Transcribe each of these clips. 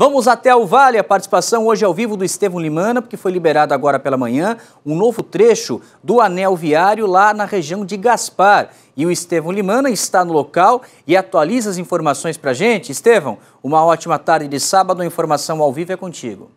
Vamos até o Vale, a participação hoje ao vivo do Estevão Limana, porque foi liberado agora pela manhã um novo trecho do anel viário lá na região de Gaspar. E o Estevão Limana está no local e atualiza as informações para gente. Estevão, uma ótima tarde de sábado, a informação ao vivo é contigo.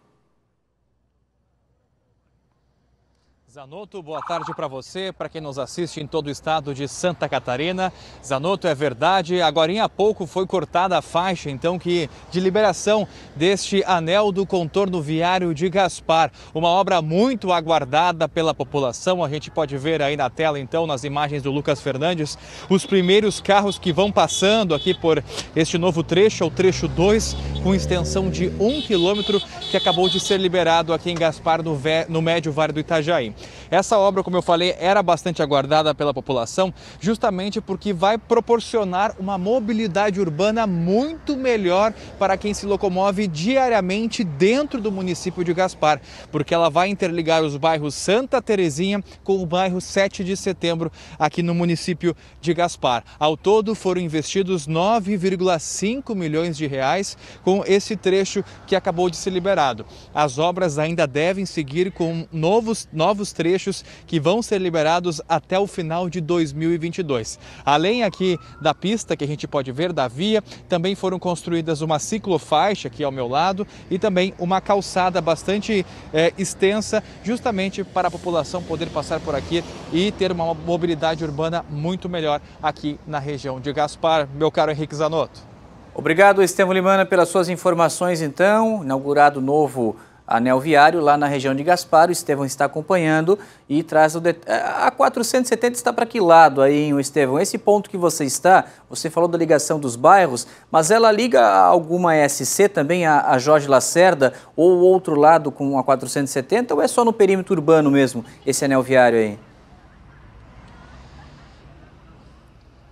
Zanotto, boa tarde para você, para quem nos assiste em todo o estado de Santa Catarina. Zanotto, é verdade, agora há pouco foi cortada a faixa, então, que de liberação deste anel do contorno viário de Gaspar. Uma obra muito aguardada pela população. A gente pode ver aí na tela, então, nas imagens do Lucas Fernandes, os primeiros carros que vão passando aqui por este novo trecho, é o trecho 2, com extensão de um quilômetro, que acabou de ser liberado aqui em Gaspar, no, no médio Vale do Itajaí. Essa obra, como eu falei, era bastante aguardada pela população, justamente porque vai proporcionar uma mobilidade urbana muito melhor para quem se locomove diariamente dentro do município de Gaspar, porque ela vai interligar os bairros Santa Terezinha com o bairro 7 de Setembro aqui no município de Gaspar. Ao todo foram investidos 9,5 milhões de reais com esse trecho que acabou de ser liberado. As obras ainda devem seguir com novos novos trechos que vão ser liberados até o final de 2022. Além aqui da pista que a gente pode ver, da via, também foram construídas uma ciclofaixa aqui ao meu lado e também uma calçada bastante é, extensa, justamente para a população poder passar por aqui e ter uma mobilidade urbana muito melhor aqui na região de Gaspar. Meu caro Henrique Zanotto. Obrigado, Estevam Limana, pelas suas informações, então. Inaugurado novo anel viário, lá na região de Gaspar. O Estevão está acompanhando e traz o... Det... É, a 470 está para que lado aí, hein, Estevão? Esse ponto que você está, você falou da ligação dos bairros, mas ela liga alguma SC também, a, Jorge Lacerda, ou outro lado com a 470, ou é só no perímetro urbano mesmo, esse anel viário aí?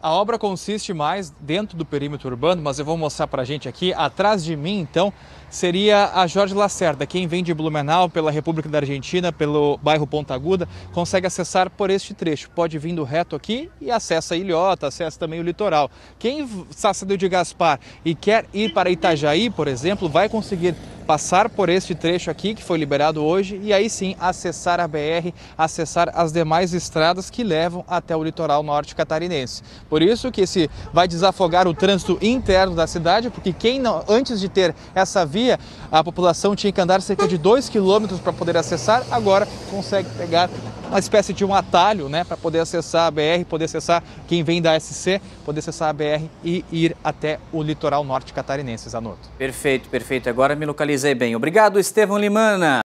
A obra consiste mais dentro do perímetro urbano, mas eu vou mostrar para a gente aqui. Atrás de mim, então, seria a Jorge Lacerda. Quem vem de Blumenau, pela República da Argentina, pelo bairro Ponta Aguda, consegue acessar por este trecho. Pode vindo reto aqui e acessa a Ilhota, acessa também o litoral. Quem está saindo de Gaspar e quer ir para Itajaí, por exemplo, vai conseguir passar por este trecho aqui que foi liberado hoje e aí sim acessar a BR, acessar as demais estradas que levam até o litoral norte catarinense. Por isso que esse vai desafogar o trânsito interno da cidade, porque quem não, antes de ter essa via, a população tinha que andar cerca de 2 quilômetros para poder acessar, agora consegue pegar uma espécie de um atalho, né, para poder acessar a BR, poder acessar quem vem da SC, poder acessar a BR e ir até o litoral norte catarinense, Zanotto. Perfeito, perfeito. Agora me localizei Utilizei bem. Obrigado, Estevão Limana.